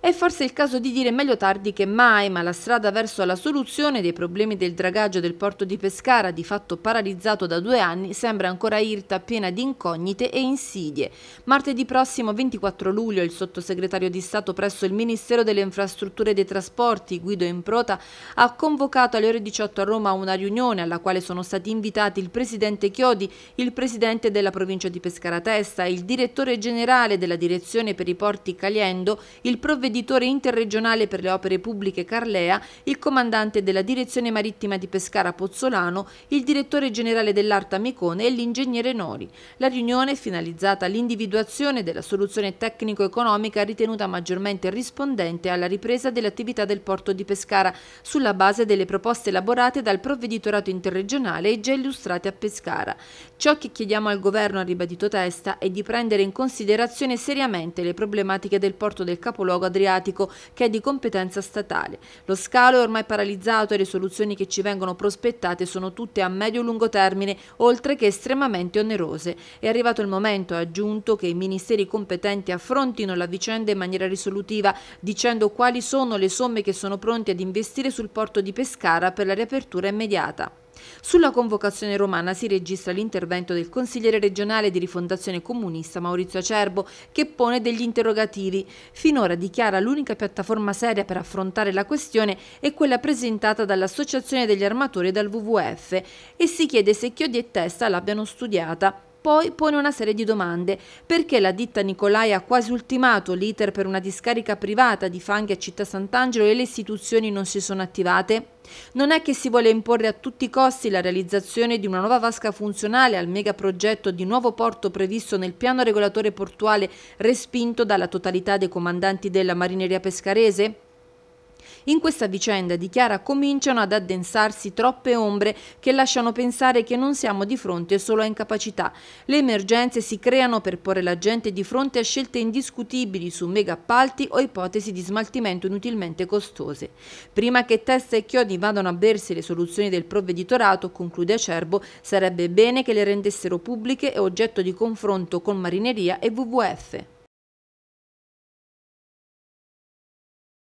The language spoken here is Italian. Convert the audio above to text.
È forse il caso di dire meglio tardi che mai, ma la strada verso la soluzione dei problemi del dragaggio del porto di Pescara, di fatto paralizzato da due anni, sembra ancora irta, piena di incognite e insidie. Martedì prossimo 24 luglio il sottosegretario di Stato presso il Ministero delle Infrastrutture e dei Trasporti, Guido Improta, ha convocato alle ore 18 a Roma una riunione alla quale sono stati invitati il presidente Chiodi, il presidente della provincia di Pescara Testa, il direttore generale della direzione per i porti Caliendo, il provvedimento provveditore interregionale per le opere pubbliche Carlea, il comandante della direzione marittima di Pescara Pozzolano, il direttore generale dell'Arta Micone e l'ingegnere Nori. La riunione è finalizzata all'individuazione della soluzione tecnico-economica ritenuta maggiormente rispondente alla ripresa dell'attività del porto di Pescara sulla base delle proposte elaborate dal provveditorato interregionale e già illustrate a Pescara. Ciò che chiediamo al governo, ha ribadito Testa, è di prendere in considerazione seriamente le problematiche del porto del capoluogo Adriatico, che è di competenza statale. Lo scalo è ormai paralizzato e le soluzioni che ci vengono prospettate sono tutte a medio-lungo termine, oltre che estremamente onerose. È arrivato il momento, ha aggiunto, che i ministeri competenti affrontino la vicenda in maniera risolutiva, dicendo quali sono le somme che sono pronti ad investire sul porto di Pescara per la riapertura immediata. Sulla convocazione romana si registra l'intervento del consigliere regionale di rifondazione comunista Maurizio Acerbo che pone degli interrogativi. Finora dichiara l'unica piattaforma seria per affrontare la questione è quella presentata dall'Associazione degli Armatori e dal WWF e si chiede se Chiodi e Testa l'abbiano studiata poi pone una serie di domande. Perché la ditta Nicolai ha quasi ultimato l'iter per una discarica privata di fanghi a Città Sant'Angelo e le istituzioni non si sono attivate? Non è che si vuole imporre a tutti i costi la realizzazione di una nuova vasca funzionale al megaprogetto di nuovo porto previsto nel piano regolatore portuale respinto dalla totalità dei comandanti della marineria pescarese? In questa vicenda, dichiara, cominciano ad addensarsi troppe ombre che lasciano pensare che non siamo di fronte solo a incapacità. Le emergenze si creano per porre la gente di fronte a scelte indiscutibili su mega appalti o ipotesi di smaltimento inutilmente costose. Prima che Testa e Chiodi vadano a bersi le soluzioni del provveditorato, conclude Acerbo, sarebbe bene che le rendessero pubbliche e oggetto di confronto con Marineria e WWF.